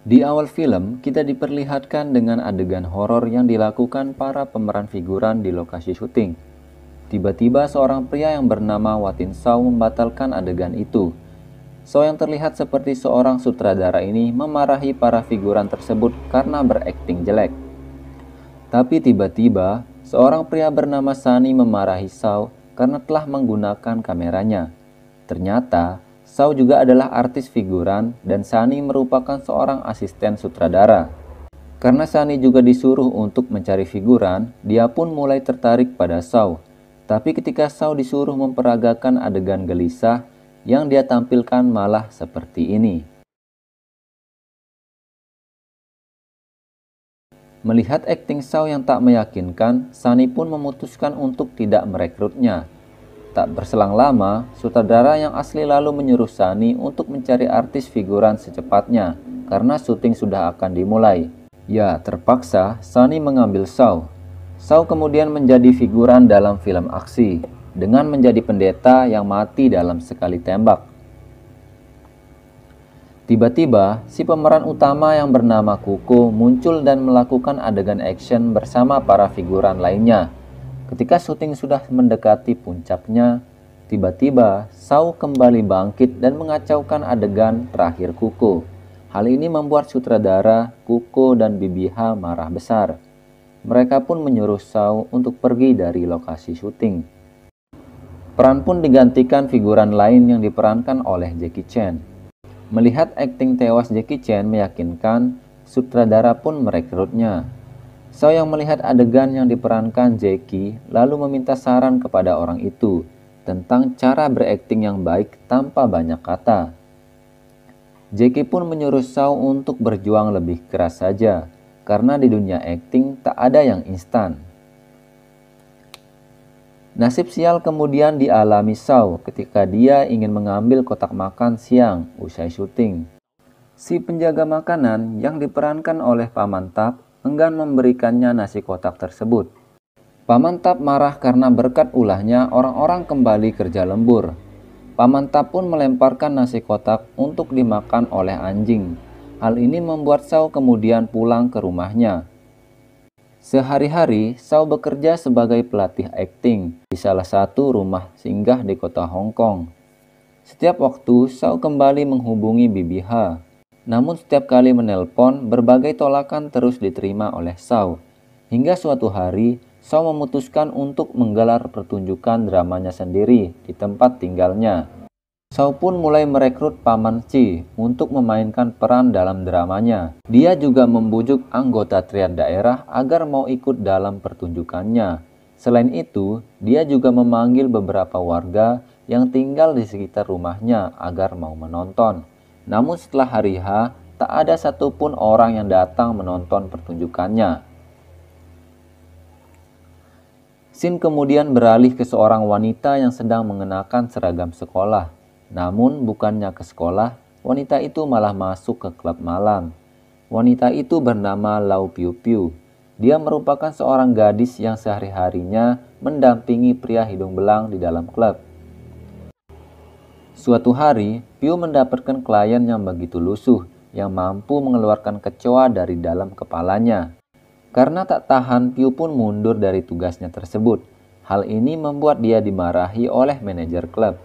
Di awal film, kita diperlihatkan dengan adegan horor yang dilakukan para pemeran figuran di lokasi syuting. Tiba-tiba seorang pria yang bernama Watin Sau membatalkan adegan itu. So yang terlihat seperti seorang sutradara ini memarahi para figuran tersebut karena berakting jelek. Tapi tiba-tiba, seorang pria bernama Sani memarahi Sau karena telah menggunakan kameranya. Ternyata, Sau juga adalah artis figuran dan Sani merupakan seorang asisten sutradara. Karena Sani juga disuruh untuk mencari figuran, dia pun mulai tertarik pada Sau. Tapi ketika Sau disuruh memperagakan adegan gelisah, yang dia tampilkan malah seperti ini. Melihat akting Sau yang tak meyakinkan, Sani pun memutuskan untuk tidak merekrutnya. Tak berselang lama, sutradara yang asli lalu menyuruh Sani untuk mencari artis figuran secepatnya karena syuting sudah akan dimulai. Ya, terpaksa Sani mengambil Sau. Sau kemudian menjadi figuran dalam film aksi dengan menjadi pendeta yang mati dalam sekali tembak. Tiba-tiba, si pemeran utama yang bernama Kuko muncul dan melakukan adegan action bersama para figuran lainnya. Ketika syuting sudah mendekati puncaknya, tiba-tiba Sau kembali bangkit dan mengacaukan adegan terakhir Kuko. Hal ini membuat sutradara, Kuko, dan Bibiha marah besar. Mereka pun menyuruh Sau untuk pergi dari lokasi syuting. Peran pun digantikan figuran lain yang diperankan oleh Jackie Chan. Melihat akting tewas Jackie Chan meyakinkan, sutradara pun merekrutnya saya melihat adegan yang diperankan Jackie lalu meminta saran kepada orang itu tentang cara berakting yang baik tanpa banyak kata. Jackie pun menyuruh Shaw untuk berjuang lebih keras saja, karena di dunia akting tak ada yang instan. Nasib sial kemudian dialami Shaw ketika dia ingin mengambil kotak makan siang usai syuting. Si penjaga makanan yang diperankan oleh Paman Tap enggan memberikannya nasi kotak tersebut. Paman Tap marah karena berkat ulahnya orang-orang kembali kerja lembur. Paman Tap pun melemparkan nasi kotak untuk dimakan oleh anjing. Hal ini membuat Sau kemudian pulang ke rumahnya. Sehari-hari, Sau bekerja sebagai pelatih akting di salah satu rumah singgah di kota Hong Kong. Setiap waktu, Sau kembali menghubungi Bibi Ha namun setiap kali menelpon, berbagai tolakan terus diterima oleh Shaw. Hingga suatu hari, Shaw memutuskan untuk menggelar pertunjukan dramanya sendiri di tempat tinggalnya. Shaw pun mulai merekrut Paman Chi untuk memainkan peran dalam dramanya. Dia juga membujuk anggota triad daerah agar mau ikut dalam pertunjukannya. Selain itu, dia juga memanggil beberapa warga yang tinggal di sekitar rumahnya agar mau menonton. Namun setelah hari H, tak ada satupun orang yang datang menonton pertunjukannya. Sin kemudian beralih ke seorang wanita yang sedang mengenakan seragam sekolah. Namun bukannya ke sekolah, wanita itu malah masuk ke klub malam. Wanita itu bernama Lau Piu Piu. Dia merupakan seorang gadis yang sehari-harinya mendampingi pria hidung belang di dalam klub. Suatu hari, Piu mendapatkan klien yang begitu lusuh yang mampu mengeluarkan kecoa dari dalam kepalanya. Karena tak tahan, Piu pun mundur dari tugasnya tersebut. Hal ini membuat dia dimarahi oleh manajer klub.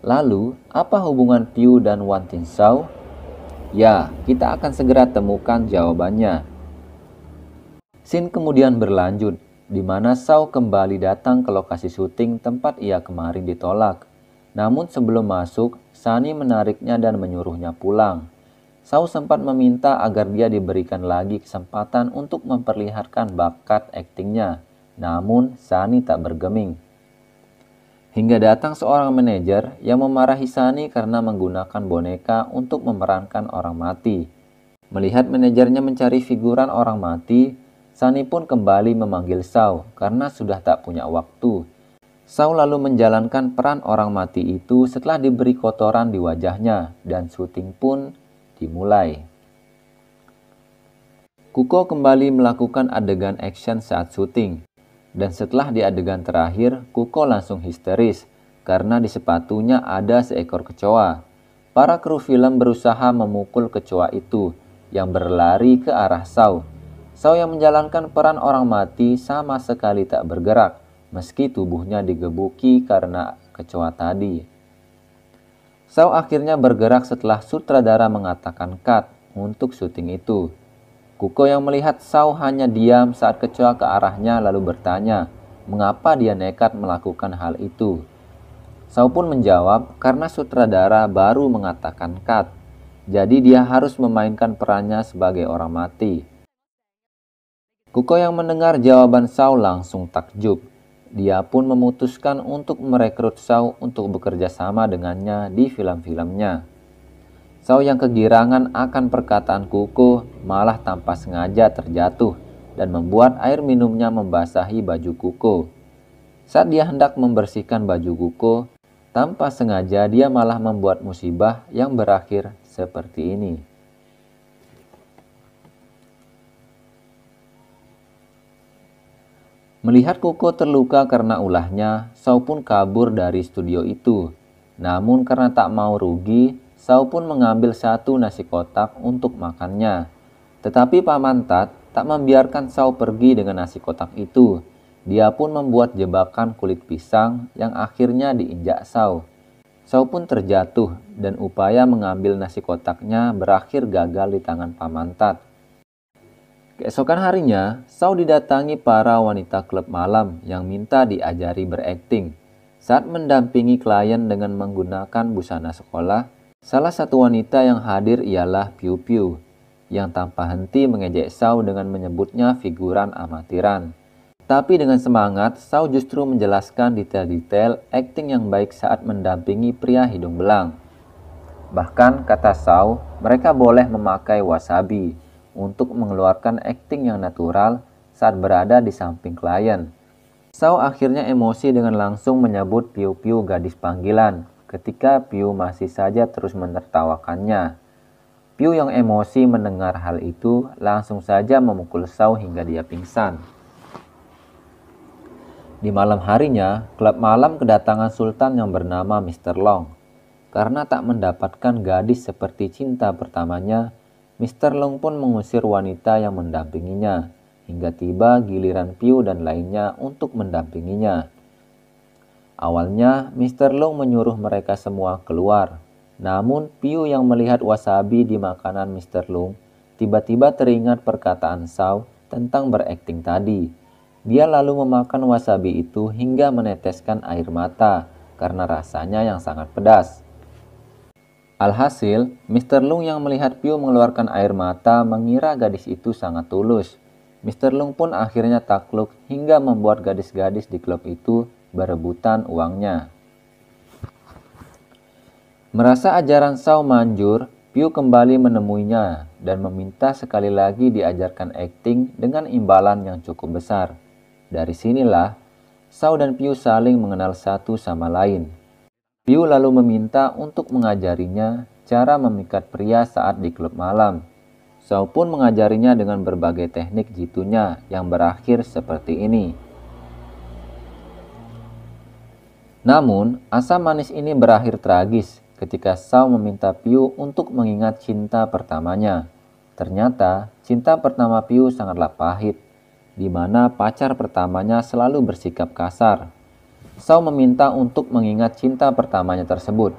Lalu, apa hubungan Piu dan Wan Tin Shao? Ya, kita akan segera temukan jawabannya. Sin kemudian berlanjut, di mana Shao kembali datang ke lokasi syuting tempat ia kemarin ditolak. Namun sebelum masuk, Sani menariknya dan menyuruhnya pulang. Sau sempat meminta agar dia diberikan lagi kesempatan untuk memperlihatkan bakat aktingnya. Namun, Sani tak bergeming. Hingga datang seorang manajer yang memarahi Sani karena menggunakan boneka untuk memerankan orang mati. Melihat manajernya mencari figuran orang mati, Sani pun kembali memanggil Sau karena sudah tak punya waktu Saul lalu menjalankan peran orang mati itu setelah diberi kotoran di wajahnya dan syuting pun dimulai. Kuko kembali melakukan adegan action saat syuting dan setelah di adegan terakhir Kuko langsung histeris karena di sepatunya ada seekor kecoa. Para kru film berusaha memukul kecoa itu yang berlari ke arah Saul. Saul yang menjalankan peran orang mati sama sekali tak bergerak meski tubuhnya digebuki karena kecoa tadi. Sau akhirnya bergerak setelah sutradara mengatakan cut untuk syuting itu. Kuko yang melihat Sau hanya diam saat kecoa ke arahnya lalu bertanya, mengapa dia nekat melakukan hal itu. Sau pun menjawab karena sutradara baru mengatakan cut, jadi dia harus memainkan perannya sebagai orang mati. Kuko yang mendengar jawaban Sau langsung takjub dia pun memutuskan untuk merekrut Shaw untuk bekerja sama dengannya di film-filmnya. Shaw yang kegirangan akan perkataan Kuko malah tanpa sengaja terjatuh dan membuat air minumnya membasahi baju Kuko. Saat dia hendak membersihkan baju Kuko, tanpa sengaja dia malah membuat musibah yang berakhir seperti ini. Melihat Koko terluka karena ulahnya, Sau pun kabur dari studio itu. Namun karena tak mau rugi, Sau pun mengambil satu nasi kotak untuk makannya. Tetapi Paman Tat tak membiarkan Sau pergi dengan nasi kotak itu. Dia pun membuat jebakan kulit pisang yang akhirnya diinjak Sau. Sau pun terjatuh dan upaya mengambil nasi kotaknya berakhir gagal di tangan Paman Tat. Keesokan harinya, Saul didatangi para wanita klub malam yang minta diajari berakting. Saat mendampingi klien dengan menggunakan busana sekolah, salah satu wanita yang hadir ialah Piu Piu, yang tanpa henti mengejek Saul dengan menyebutnya figuran amatiran. Tapi dengan semangat, Saul justru menjelaskan detail-detail akting yang baik saat mendampingi pria hidung belang. Bahkan, kata Saul, mereka boleh memakai wasabi, untuk mengeluarkan akting yang natural saat berada di samping klien. Sau akhirnya emosi dengan langsung menyebut Piu-Piu gadis panggilan ketika Piu masih saja terus menertawakannya. Piu yang emosi mendengar hal itu langsung saja memukul sau hingga dia pingsan. Di malam harinya, klub malam kedatangan sultan yang bernama Mr. Long. Karena tak mendapatkan gadis seperti cinta pertamanya, Mr. Long pun mengusir wanita yang mendampinginya, hingga tiba giliran Piu dan lainnya untuk mendampinginya. Awalnya, Mr. Long menyuruh mereka semua keluar. Namun, Piu yang melihat wasabi di makanan Mr. Long tiba-tiba teringat perkataan Sao tentang berakting tadi. Dia lalu memakan wasabi itu hingga meneteskan air mata karena rasanya yang sangat pedas. Alhasil, Mr. Lung yang melihat Piu mengeluarkan air mata mengira gadis itu sangat tulus. Mr. Lung pun akhirnya takluk hingga membuat gadis-gadis di klub itu berebutan uangnya. Merasa ajaran Sao manjur, Piu kembali menemuinya dan meminta sekali lagi diajarkan akting dengan imbalan yang cukup besar. Dari sinilah, Sao dan Piu saling mengenal satu sama lain. Piu lalu meminta untuk mengajarinya cara memikat pria saat di klub malam. Zhao pun mengajarinya dengan berbagai teknik jitunya yang berakhir seperti ini. Namun, asam manis ini berakhir tragis ketika Sau meminta Piu untuk mengingat cinta pertamanya. Ternyata, cinta pertama Piu sangatlah pahit, di mana pacar pertamanya selalu bersikap kasar Sau meminta untuk mengingat cinta pertamanya tersebut.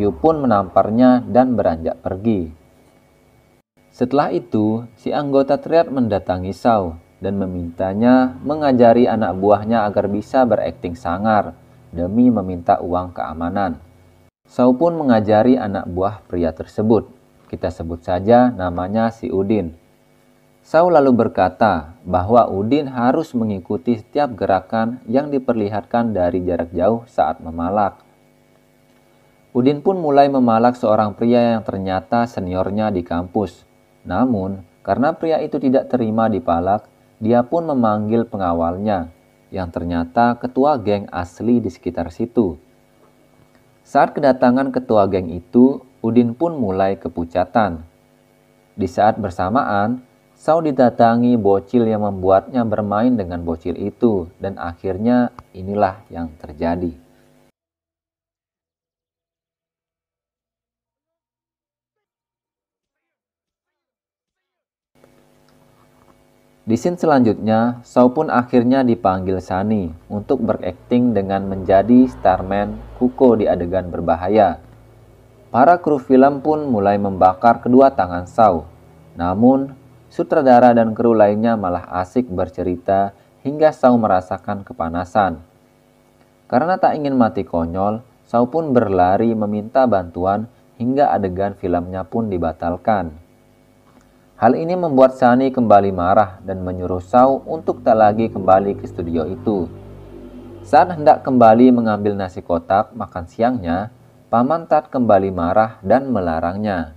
Piu pun menamparnya dan beranjak pergi. Setelah itu, si anggota triad mendatangi Sau dan memintanya mengajari anak buahnya agar bisa berakting sangar demi meminta uang keamanan. Sau pun mengajari anak buah pria tersebut. Kita sebut saja namanya si Udin Saul lalu berkata bahwa Udin harus mengikuti setiap gerakan yang diperlihatkan dari jarak jauh saat memalak. Udin pun mulai memalak seorang pria yang ternyata seniornya di kampus. Namun, karena pria itu tidak terima dipalak, dia pun memanggil pengawalnya, yang ternyata ketua geng asli di sekitar situ. Saat kedatangan ketua geng itu, Udin pun mulai kepucatan. Di saat bersamaan, Saul didatangi bocil yang membuatnya bermain dengan bocil itu, dan akhirnya inilah yang terjadi. Di scene selanjutnya, Saul pun akhirnya dipanggil Sani untuk berakting dengan menjadi Starman Kuko di adegan berbahaya. Para kru film pun mulai membakar kedua tangan Saul. Namun, Sutradara dan kru lainnya malah asik bercerita hingga Sau merasakan kepanasan. Karena tak ingin mati konyol, Sau pun berlari meminta bantuan hingga adegan filmnya pun dibatalkan. Hal ini membuat Sani kembali marah dan menyuruh Sau untuk tak lagi kembali ke studio itu. Saat hendak kembali mengambil nasi kotak makan siangnya, Paman Tat kembali marah dan melarangnya.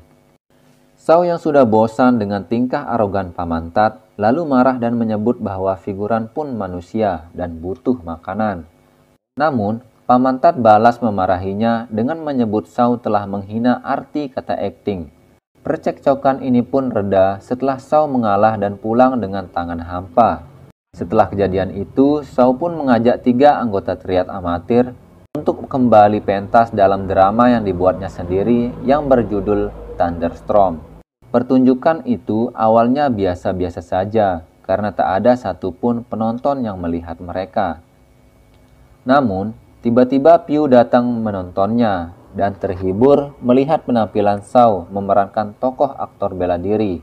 Sau yang sudah bosan dengan tingkah arogan Pamantat, lalu marah dan menyebut bahwa figuran pun manusia dan butuh makanan. Namun, Pamantat balas memarahinya dengan menyebut Sau telah menghina arti kata acting. Percekcokan ini pun reda setelah Sau mengalah dan pulang dengan tangan hampa. Setelah kejadian itu, Sau pun mengajak tiga anggota triad amatir untuk kembali pentas dalam drama yang dibuatnya sendiri yang berjudul Thunderstorm. Pertunjukan itu awalnya biasa-biasa saja karena tak ada satupun penonton yang melihat mereka. Namun, tiba-tiba Piu datang menontonnya dan terhibur melihat penampilan Sau, memerankan tokoh aktor bela diri.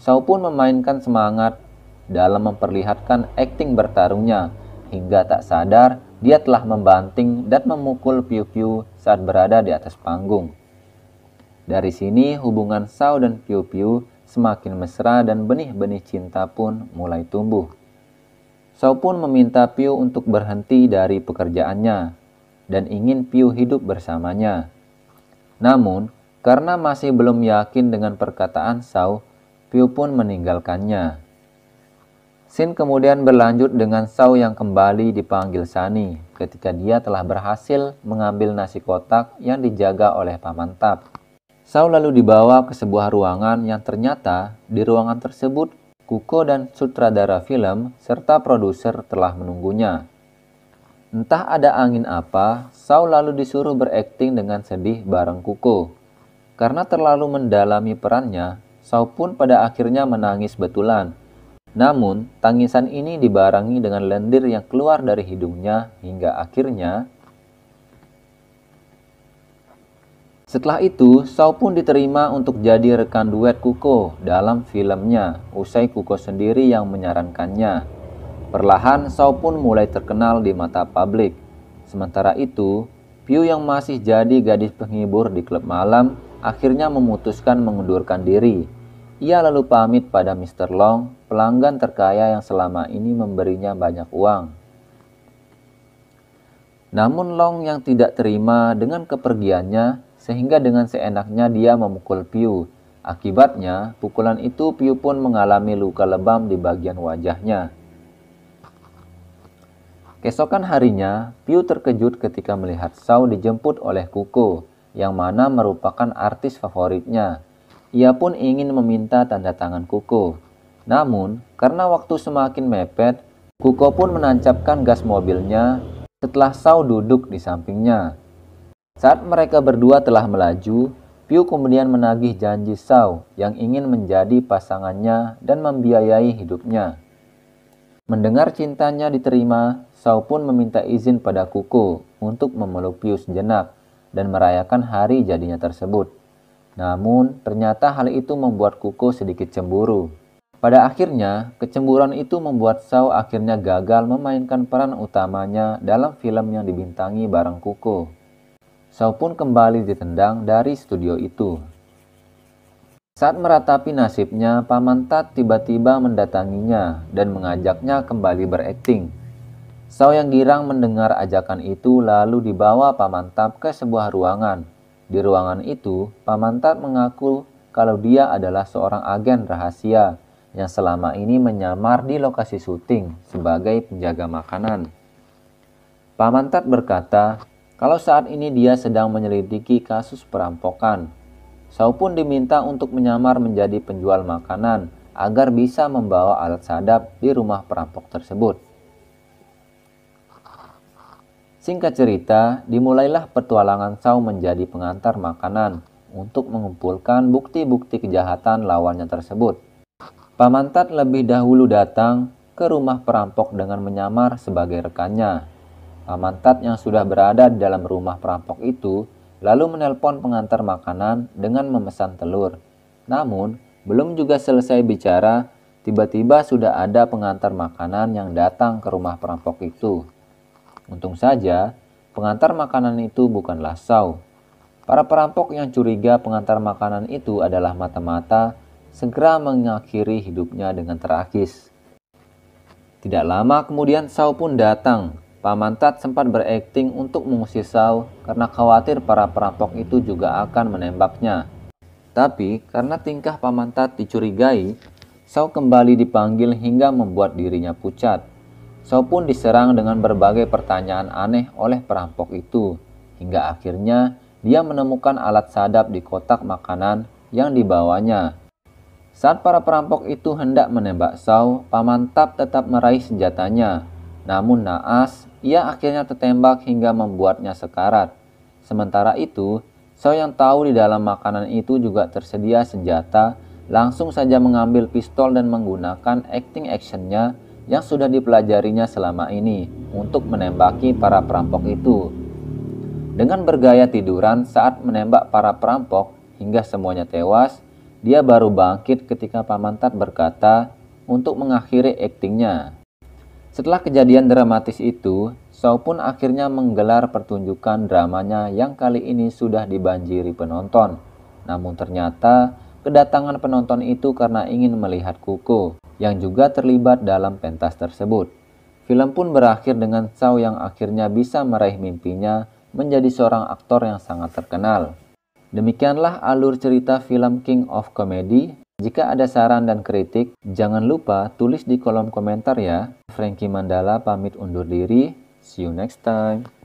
Sau pun memainkan semangat dalam memperlihatkan akting bertarungnya hingga tak sadar dia telah membanting dan memukul Piu Piu saat berada di atas panggung. Dari sini hubungan Sao dan Piu Piu semakin mesra dan benih-benih cinta pun mulai tumbuh. Sao pun meminta Piu untuk berhenti dari pekerjaannya dan ingin Piu hidup bersamanya. Namun, karena masih belum yakin dengan perkataan Sao, Piu pun meninggalkannya. Sin kemudian berlanjut dengan Sao yang kembali dipanggil Sani ketika dia telah berhasil mengambil nasi kotak yang dijaga oleh Paman Tap. Saul lalu dibawa ke sebuah ruangan yang ternyata di ruangan tersebut Kuko dan sutradara film serta produser telah menunggunya. Entah ada angin apa, Saul lalu disuruh berakting dengan sedih bareng Kuko. Karena terlalu mendalami perannya, Saul pun pada akhirnya menangis betulan. Namun, tangisan ini dibarengi dengan lendir yang keluar dari hidungnya hingga akhirnya Setelah itu, Shaw pun diterima untuk jadi rekan duet Kuko dalam filmnya, usai Kuko sendiri yang menyarankannya. Perlahan, Shaw pun mulai terkenal di mata publik. Sementara itu, Piu yang masih jadi gadis penghibur di klub malam akhirnya memutuskan mengundurkan diri. Ia lalu pamit pada Mr. Long, pelanggan terkaya yang selama ini memberinya banyak uang. Namun Long yang tidak terima dengan kepergiannya sehingga dengan seenaknya dia memukul Piu. Akibatnya, pukulan itu Piu pun mengalami luka lebam di bagian wajahnya. Kesokan harinya, Piu terkejut ketika melihat Sau dijemput oleh Kuko, yang mana merupakan artis favoritnya. Ia pun ingin meminta tanda tangan Kuko. Namun, karena waktu semakin mepet, Kuko pun menancapkan gas mobilnya setelah Sau duduk di sampingnya. Saat mereka berdua telah melaju, Piu kemudian menagih janji Sau yang ingin menjadi pasangannya dan membiayai hidupnya. Mendengar cintanya diterima, Sau pun meminta izin pada Kuko untuk memeluk Piu sejenak dan merayakan hari jadinya tersebut. Namun, ternyata hal itu membuat Kuko sedikit cemburu. Pada akhirnya, kecemburuan itu membuat Sau akhirnya gagal memainkan peran utamanya dalam film yang dibintangi bareng Kuko. Shaw pun kembali ditendang dari studio itu. Saat meratapi nasibnya, Paman Tat tiba-tiba mendatanginya dan mengajaknya kembali berakting. Shaw yang girang mendengar ajakan itu lalu dibawa Paman Tat ke sebuah ruangan. Di ruangan itu, Paman Tat mengaku kalau dia adalah seorang agen rahasia yang selama ini menyamar di lokasi syuting sebagai penjaga makanan. Paman Tat berkata, kalau saat ini dia sedang menyelidiki kasus perampokan, Sau pun diminta untuk menyamar menjadi penjual makanan agar bisa membawa alat sadap di rumah perampok tersebut. Singkat cerita, dimulailah petualangan Sau menjadi pengantar makanan untuk mengumpulkan bukti-bukti kejahatan lawannya tersebut. Pamantat lebih dahulu datang ke rumah perampok dengan menyamar sebagai rekannya Tat yang sudah berada di dalam rumah perampok itu lalu menelpon pengantar makanan dengan memesan telur. Namun, belum juga selesai bicara, tiba-tiba sudah ada pengantar makanan yang datang ke rumah perampok itu. Untung saja, pengantar makanan itu bukanlah Saul. Para perampok yang curiga pengantar makanan itu adalah mata-mata segera mengakhiri hidupnya dengan terakis. Tidak lama kemudian Sau pun datang Paman Pamantat sempat berakting untuk mengusir Saul karena khawatir para perampok itu juga akan menembaknya. Tapi karena tingkah Paman Pamantat dicurigai, Saul kembali dipanggil hingga membuat dirinya pucat. Saul pun diserang dengan berbagai pertanyaan aneh oleh perampok itu, hingga akhirnya dia menemukan alat sadap di kotak makanan yang dibawanya. Saat para perampok itu hendak menembak Saul, Pamantat tetap meraih senjatanya, namun naas ia akhirnya tertembak hingga membuatnya sekarat. Sementara itu, Seo yang tahu di dalam makanan itu juga tersedia senjata, langsung saja mengambil pistol dan menggunakan acting actionnya yang sudah dipelajarinya selama ini untuk menembaki para perampok itu. Dengan bergaya tiduran saat menembak para perampok hingga semuanya tewas, dia baru bangkit ketika Paman Tat berkata untuk mengakhiri aktingnya. Setelah kejadian dramatis itu, Shaw pun akhirnya menggelar pertunjukan dramanya yang kali ini sudah dibanjiri penonton. Namun ternyata kedatangan penonton itu karena ingin melihat Kuko yang juga terlibat dalam pentas tersebut. Film pun berakhir dengan Shaw yang akhirnya bisa meraih mimpinya menjadi seorang aktor yang sangat terkenal. Demikianlah alur cerita film King of Comedy jika ada saran dan kritik, jangan lupa tulis di kolom komentar ya. Frankie Mandala pamit undur diri. See you next time.